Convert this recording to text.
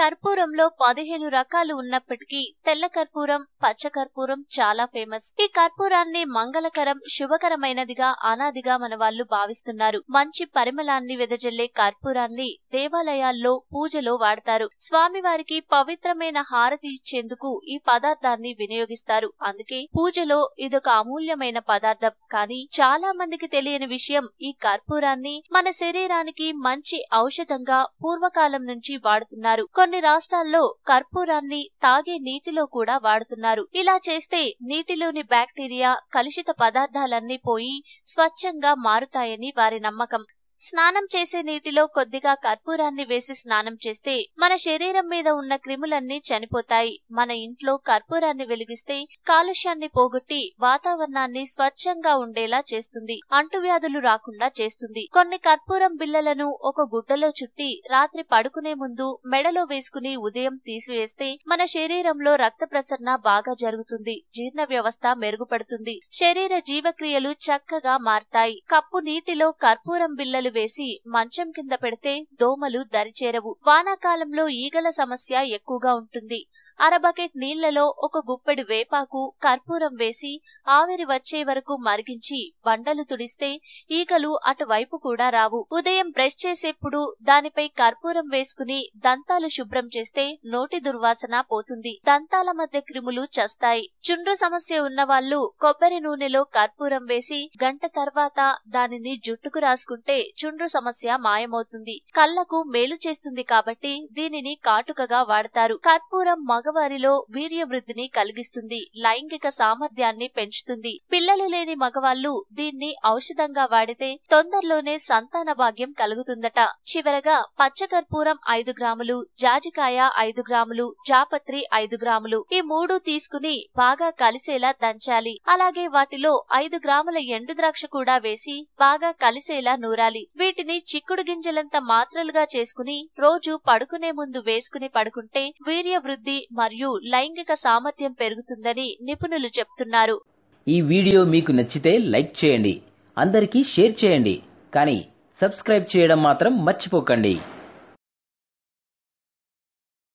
కర్పూరంలో పదిహేను రకాలు ఉన్నప్పటికీ తెల్ల కర్పూరం పచ్చ కర్పూరం చాలా ఫేమస్ ఈ కర్పూరాన్ని మంగళకరం శుభకరమైనదిగా అనాదిగా మన వాళ్ళు భావిస్తున్నారు మంచి పరిమళాన్ని వెదజల్లే కర్పూరాన్ని దేవాలయాల్లో పూజలో వాడతారు స్వామివారికి పవిత్రమైన హారతి ఇచ్చేందుకు ఈ పదార్థాన్ని వినియోగిస్తారు అందుకే పూజలో ఇదొక అమూల్యమైన పదార్థం కానీ చాలా మందికి తెలియని విషయం ఈ కర్పూరాన్ని మన శరీరానికి మంచి ఔషధంగా పూర్వకాలం నుంచి వాడుతున్నారు కొన్ని రాష్ట్రాల్లో కర్పూరాన్ని తాగే నీటిలో కూడా వాడుతున్నారు ఇలా చేస్తే నీటిలోని బ్యాక్టీరియా కలుషిత పదార్థాలన్నీ పోయి స్వచ్ఛంగా మారుతాయని వారి నమ్మకం స్నానం చేసే నీటిలో కొద్దిగా కర్పూరాన్ని వేసి స్నానం చేస్తే మన శరీరం మీద ఉన్న క్రిములన్నీ చనిపోతాయి మన ఇంట్లో కర్పూరాన్ని వెలిగిస్తే కాలుష్యాన్ని పోగొట్టి వాతావరణాన్ని స్వచ్ఛంగా ఉండేలా చేస్తుంది అంటువ్యాధులు రాకుండా చేస్తుంది కొన్ని కర్పూరం బిల్లలను ఒక గుడ్డలో చుట్టి రాత్రి పడుకునే ముందు మెడలో వేసుకుని ఉదయం తీసివేస్తే మన శరీరంలో రక్త ప్రసరణ బాగా జరుగుతుంది జీర్ణ వ్యవస్థ మెరుగుపడుతుంది శరీర జీవక్రియలు చక్కగా మారతాయి కప్పు నీటిలో కర్పూరం బిల్లలు ఈగలు వేసి మంచం కింద పెడితే దోమలు దరిచేరవు వానాకాలంలో ఈగల సమస్య ఎక్కువగా ఉంటుంది అరబకెట్ నీళ్లలో ఒక గుప్పెడు వేపాకు కర్పూరం వేసి ఆవిరి వచ్చే వరకు మరిగించి బండలు తుడిస్తే ఈగలు అటువైపు కూడా రావు ఉదయం బ్రష్ చేసేప్పుడు దానిపై కర్పూరం వేసుకుని దంతాలు శుభ్రం చేస్తే నోటి దుర్వాసన పోతుంది దంతాల మధ్య క్రిములు చస్తాయి చుండ్రు సమస్య ఉన్నవాళ్లు కొబ్బరి నూనెలో కర్పూరం వేసి గంట తర్వాత దానిని జుట్టుకు రాసుకుంటే చుండ్రు సమస్య మాయమవుతుంది కళ్లకు మేలు చేస్తుంది కాబట్టి దీనిని కాటుకగా వాడతారు కర్పూరం మగవారిలో వీర్యవృద్ధిని కలిగిస్తుంది లైంగిక సామర్థ్యాన్ని పెంచుతుంది పిల్లలు లేని మగవాళ్లు దీన్ని ఔషధంగా వాడితే తొందరలోనే సంతాన భాగ్యం కలుగుతుందట చివరగా పచ్చకర్పూరం ఐదు గ్రాములు జాజికాయ ఐదు గ్రాములు జాపత్రి ఐదు గ్రాములు ఈ మూడు తీసుకుని బాగా కలిసేలా దంచాలి అలాగే వాటిలో ఐదు గ్రాముల ఎండు ద్రాక్ష కూడా వేసి బాగా కలిసేలా నూరాలి వీటిని చిక్కుడు గింజలంత మాత్రలుగా చేసుకుని రోజు పడుకునే ముందు వేసుకుని పడుకుంటే వీర్య వృద్ధి మరియు లైంగిక సామర్థ్యం పెరుగుతుందని నిపుణులు చెప్తున్నారు ఈ వీడియో మీకు నచ్చితే లైక్ చేయండి అందరికీ షేర్ చేయండి కానీ సబ్స్క్రైబ్ చేయడం మాత్రం మర్చిపోకండి